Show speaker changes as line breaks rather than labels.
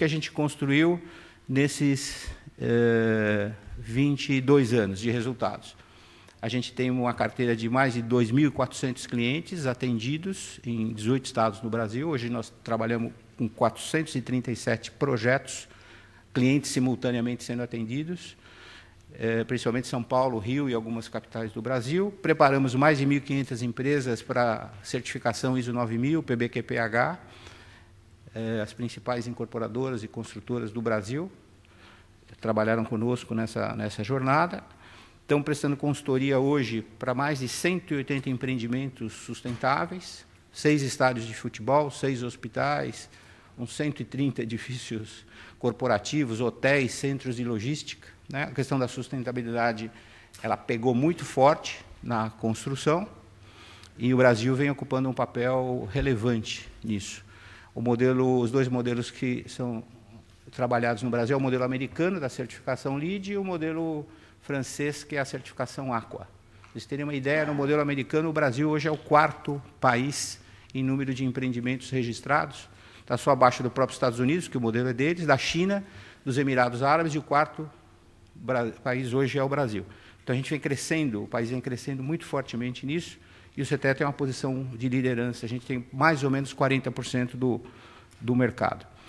que a gente construiu nesses 22 eh, anos de resultados. A gente tem uma carteira de mais de 2.400 clientes atendidos em 18 estados no Brasil. Hoje nós trabalhamos com 437 projetos, clientes simultaneamente sendo atendidos, eh, principalmente São Paulo, Rio e algumas capitais do Brasil. Preparamos mais de 1.500 empresas para certificação ISO 9000, PBQPH eh, as principais incorporadoras e construtoras do Brasil trabalharam conosco nessa, nessa jornada. Estão prestando consultoria hoje para mais de 180 empreendimentos sustentáveis, seis estádios de futebol, seis hospitais, uns 130 edifícios corporativos, hotéis, centros de logística. Né? A questão da sustentabilidade ela pegou muito forte na construção e o Brasil vem ocupando um papel relevante nisso. O modelo, os dois modelos que são trabalhados no Brasil é o modelo americano da certificação LEED e o modelo francês, que é a certificação Aqua. vocês terem uma ideia, no modelo americano, o Brasil hoje é o quarto país em número de empreendimentos registrados. Está só abaixo do próprio Estados Unidos, que o modelo é deles, da China, dos Emirados Árabes, e o quarto país hoje é o Brasil. Então a gente vem crescendo, o país vem crescendo muito fortemente nisso e o CTE tem uma posição de liderança, a gente tem mais ou menos 40% do, do mercado.